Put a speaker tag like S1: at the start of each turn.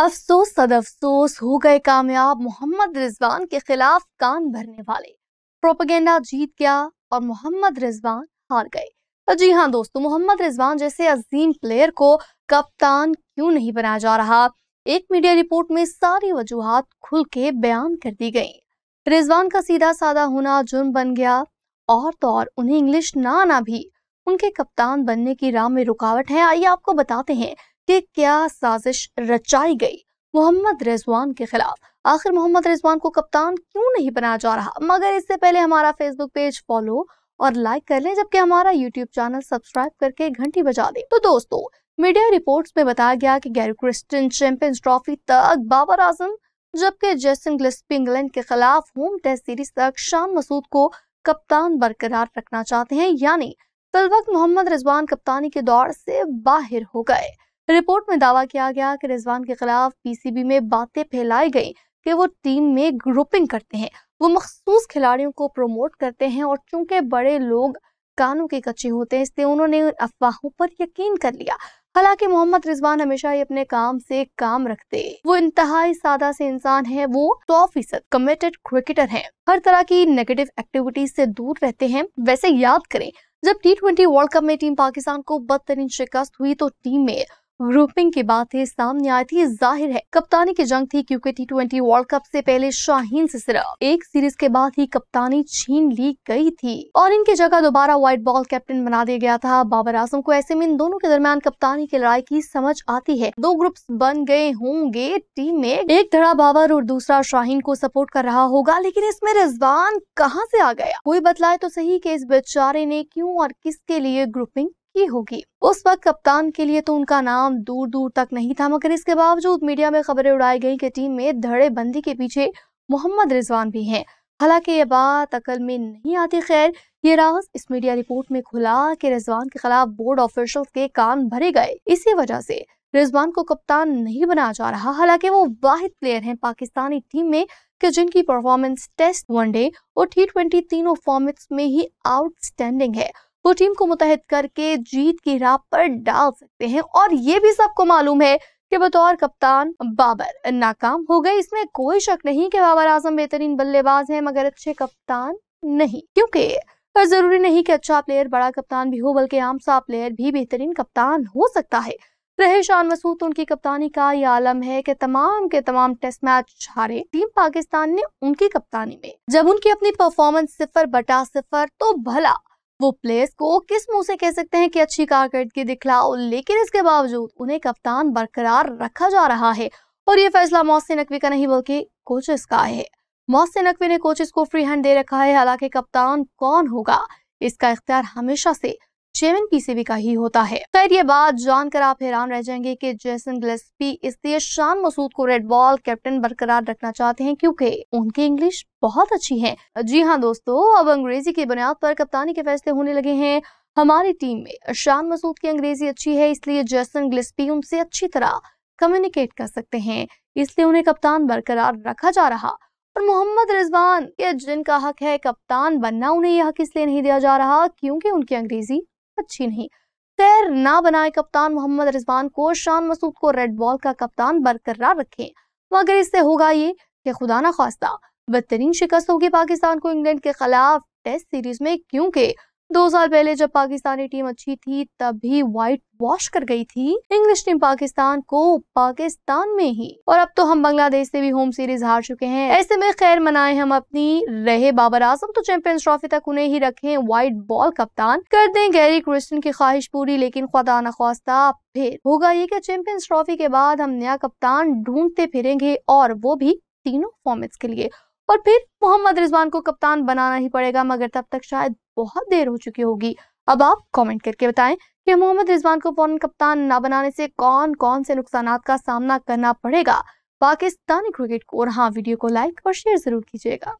S1: अफसोस सद अफसोस हो गए कामयाब मोहम्मद रिजवान के खिलाफ कान भरने वाले प्रोपेगेंडा जीत गया और मोहम्मद रिजवान हार गए तो जी हाँ दोस्तों मोहम्मद रिजवान जैसे अजीम प्लेयर को कप्तान क्यों नहीं बनाया जा रहा एक मीडिया रिपोर्ट में सारी वजूहत खुल के बयान कर दी गई रिजवान का सीधा साधा होना जुर्म बन गया और तो और उन्हें इंग्लिश ना आना भी उनके कप्तान बनने की राह में रुकावट है आइए आपको बताते हैं कि क्या साजिश रचाई गई मोहम्मद रिजवान के खिलाफ आखिर मोहम्मद रिजवान को कप्तान क्यों नहीं बनाया जा रहा मगर इससे पहले हमारा फेसबुक पेज फॉलो और लाइक कर लें जबकि हमारा यूट्यूब चैनल सब्सक्राइब करके घंटी बजा दें तो दोस्तों मीडिया रिपोर्ट्स में बताया गया कि गैरी क्रिस्टन चैंपियंस ट्रॉफी तक बाबर आजम जबकि जैसन ग्लिस्पी इंग्लैंड के खिलाफ होम टेस्ट सीरीज तक शान मसूद को कप्तान बरकरार रखना चाहते हैं यानी वक्त मोहम्मद रिजवान कप्तानी के दौर से बाहर हो गए रिपोर्ट में दावा किया गया कि रिजवान के खिलाफ पीसीबी में बातें फैलाई गई कि वो टीम में ग्रुपिंग करते हैं वो मखसूस खिलाड़ियों को प्रमोट करते हैं और चूंकि बड़े लोग कानों के कच्चे होते हैं इसलिए उन्होंने अफवाहों पर यकीन कर लिया हालांकि मोहम्मद रिजवान हमेशा ही अपने काम से काम रखते वो इंतहाई सादा से इंसान है वो सौ फीसद कमिटेड क्रिकेटर हैं हर तरह की नेगेटिव एक्टिविटीज से दूर रहते हैं वैसे याद करें जब टी ट्वेंटी वर्ल्ड कप में टीम पाकिस्तान को बदतरीन शिकस्त हुई तो टीम में ग्रुपिंग की बातें सामने आई थी जाहिर है कप्तानी की जंग थी क्योंकि टी ट्वेंटी वर्ल्ड कप से पहले शाहीन से सिर्फ एक सीरीज के बाद ही कप्तानी छीन ली गई थी और इनकी जगह दोबारा व्हाइट बॉल कैप्टन बना दिया गया था बाबर आजम को ऐसे में इन दोनों के दरमियान कप्तानी की लड़ाई की समझ आती है दो ग्रुप बन गए होंगे टीम में एक धड़ा बाबर और दूसरा शाहीन को सपोर्ट कर रहा होगा लेकिन इसमें रिजवान कहाँ से आ गया कोई बतलाए तो सही की इस बेचारे ने क्यूँ और किसके लिए ग्रुपिंग ही होगी उस वक्त कप्तान के लिए तो उनका नाम दूर दूर तक नहीं था मगर इसके बावजूद मीडिया में खबरें उड़ाई गई कि टीम में धड़े बंदी के पीछे मोहम्मद रिजवान भी हैं हालांकि ये बात अकल में नहीं आती खैर ये राज इस मीडिया रिपोर्ट में खुला कि रिजवान के खिलाफ बोर्ड ऑफिसर्स के कान भरे गए इसी वजह से रिजवान को कप्तान नहीं बनाया जा रहा हालांकि वो वाहिद प्लेयर हैं पाकिस्तानी टीम में कि जिनकी परफॉर्मेंस टेस्ट वनडे और टी ट्वेंटी तीनों फॉर्मेट्स में ही आउटस्टैंडिंग है वो टीम को मुतहद करके जीत की राह पर डाल सकते हैं और ये भी सबको मालूम है कि बतौर कप्तान बाबर नाकाम हो गए इसमें कोई शक नहीं कि बाबर आजम बेहतरीन बल्लेबाज हैं मगर अच्छे कप्तान नहीं क्योंकि जरूरी नहीं कि अच्छा प्लेयर बड़ा कप्तान भी हो बल्कि आम सा प्लेयर भी बेहतरीन कप्तान हो सकता है रहे शान मसूद तो उनकी कप्तानी का ये आलम है कि तमाम के तमाम टेस्ट मैच हारे टीम पाकिस्तान ने उनकी कप्तानी में जब उनकी अपनी परफॉर्मेंस सिफर बटा सिफर तो भला वो प्लेयर्स को किस मुंह से कह सकते हैं कि अच्छी कारकर्दगी दिखलाओ लेकिन इसके बावजूद उन्हें कप्तान बरकरार रखा जा रहा है और ये फैसला मोहसिन नकवी का नहीं बल्कि कोचेस का है मोहसिन नकवी ने कोचेस को फ्री हैंड दे रखा है हालांकि कप्तान कौन होगा इसका इख्तियार हमेशा से शेवन पीसीबी का ही होता है खैर ये बात जानकर आप हैरान रह जाएंगे कि जेसन ग्लेस्पी इसलिए शान मसूद को रेड बॉल कैप्टन बरकरार रखना चाहते हैं क्योंकि उनकी इंग्लिश बहुत अच्छी है जी हाँ दोस्तों अब अंग्रेजी की बुनियाद पर कप्तानी के फैसले होने लगे हैं हमारी टीम में शान मसूद की अंग्रेजी अच्छी है इसलिए जेसन ग्लिस्पी उनसे अच्छी तरह कम्युनिकेट कर सकते हैं इसलिए उन्हें कप्तान बरकरार रखा जा रहा और मोहम्मद रिजवान ये जिनका हक है कप्तान बनना उन्हें यह हक इसलिए नहीं दिया जा रहा क्योंकि उनकी अंग्रेजी अच्छी नहीं खैर ना बनाए कप्तान मोहम्मद रिजवान को शान मसूद को रेड बॉल का कप्तान बरकरार रखें मगर इससे होगा ये कि खुदा ना खास्ता बदतरीन शिकस्त होगी पाकिस्तान को इंग्लैंड के खिलाफ टेस्ट सीरीज में क्योंकि दो साल पहले जब पाकिस्तानी टीम अच्छी थी तब भी व्हाइट वॉश कर गई थी इंग्लिश टीम पाकिस्तान को पाकिस्तान में ही और अब तो हम बांग्लादेश से भी होम सीरीज हार चुके हैं ऐसे में खैर मनाए हम अपनी रहे बाबर आजम तो चैंपियंस ट्रॉफी तक उन्हें ही रखें व्हाइट बॉल कप्तान कर दें गैरी क्रिस्टन की ख्वाहिश पूरी लेकिन खुदा नख्वास्ता फिर होगा ये की चैंपियंस ट्रॉफी के बाद हम नया कप्तान ढूंढते फिरेंगे और वो भी तीनों फॉर्मेट्स के लिए और फिर मोहम्मद रिजवान को कप्तान बनाना ही पड़ेगा मगर तब तक शायद बहुत देर हो चुकी होगी अब आप कमेंट करके बताएं कि मोहम्मद रिजवान को फौरन कप्तान ना बनाने से कौन कौन से नुकसान का सामना करना पड़ेगा पाकिस्तानी क्रिकेट को और हाँ वीडियो को लाइक और शेयर जरूर कीजिएगा